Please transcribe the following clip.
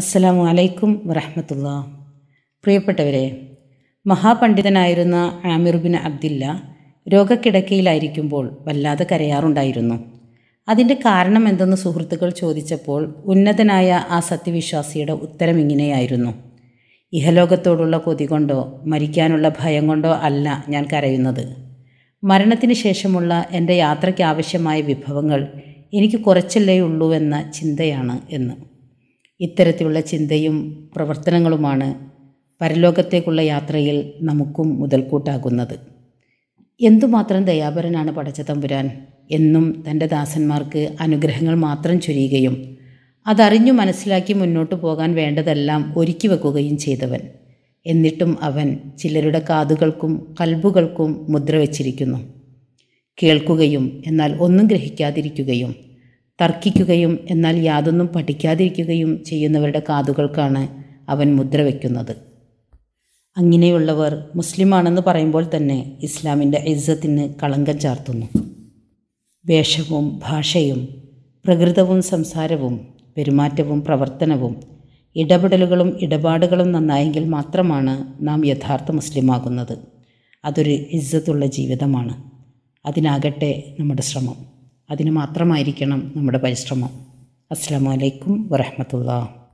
അസ്സലാമു അലൈക്കും വറഹമത്തുള്ള പ്രിയപ്പെട്ടവരെ മഹാപണ്ഡിതനായിരുന്ന ആമിർ ബിൻ അബ്ദില്ല രോഗക്കിടക്കയിലായിരിക്കുമ്പോൾ വല്ലാതെ കരയാറുണ്ടായിരുന്നു അതിൻ്റെ കാരണം എന്തെന്ന് സുഹൃത്തുക്കൾ ചോദിച്ചപ്പോൾ ഉന്നതനായ ആ സത്യവിശ്വാസിയുടെ ഉത്തരം ഇങ്ങനെയായിരുന്നു ഇഹലോകത്തോടുള്ള കൊതി കൊണ്ടോ മരിക്കാനുള്ള ഭയം കൊണ്ടോ അല്ല ഞാൻ കരയുന്നത് മരണത്തിന് ശേഷമുള്ള എൻ്റെ യാത്രയ്ക്ക് ആവശ്യമായ വിഭവങ്ങൾ എനിക്ക് കുറച്ചല്ലേ ഉള്ളൂ എന്ന ചിന്തയാണ് എന്ന് ഇത്തരത്തിലുള്ള ചിന്തയും പ്രവർത്തനങ്ങളുമാണ് പരലോകത്തേക്കുള്ള യാത്രയിൽ നമുക്കും മുതൽക്കൂട്ടാകുന്നത് എന്തുമാത്രം ദയാപരനാണ് പടച്ച തമ്പുരാൻ എന്നും തൻ്റെ ദാസന്മാർക്ക് അനുഗ്രഹങ്ങൾ മാത്രം ചൊരിയുകയും അതറിഞ്ഞു മനസ്സിലാക്കി മുന്നോട്ടു പോകാൻ വേണ്ടതെല്ലാം ഒരുക്കി വെക്കുകയും ചെയ്തവൻ എന്നിട്ടും അവൻ ചിലരുടെ കാതുകൾക്കും കൽബുകൾക്കും മുദ്ര വച്ചിരിക്കുന്നു കേൾക്കുകയും എന്നാൽ ഒന്നും ഗ്രഹിക്കാതിരിക്കുകയും തർക്കിക്കുകയും എന്നാൽ യാതൊന്നും പഠിക്കാതിരിക്കുകയും ചെയ്യുന്നവരുടെ കാതുകൾക്കാണ് അവൻ മുദ്ര വയ്ക്കുന്നത് അങ്ങനെയുള്ളവർ മുസ്ലിമാണെന്ന് പറയുമ്പോൾ തന്നെ ഇസ്ലാമിൻ്റെ ഇസ്സത്തിന് കളങ്കം ചാർത്തുന്നു വേഷവും ഭാഷയും പ്രകൃതവും സംസാരവും പെരുമാറ്റവും പ്രവർത്തനവും ഇടപെടലുകളും ഇടപാടുകളും നന്നായെങ്കിൽ മാത്രമാണ് നാം യഥാർത്ഥ മുസ്ലിമാകുന്നത് അതൊരു ഇസ്സത്തുള്ള ജീവിതമാണ് അതിനാകട്ടെ നമ്മുടെ ശ്രമം അതിന് മാത്രമായിരിക്കണം നമ്മുടെ പരിശ്രമം അസ്സാം വലൈക്കും വരഹമത്തുള്ള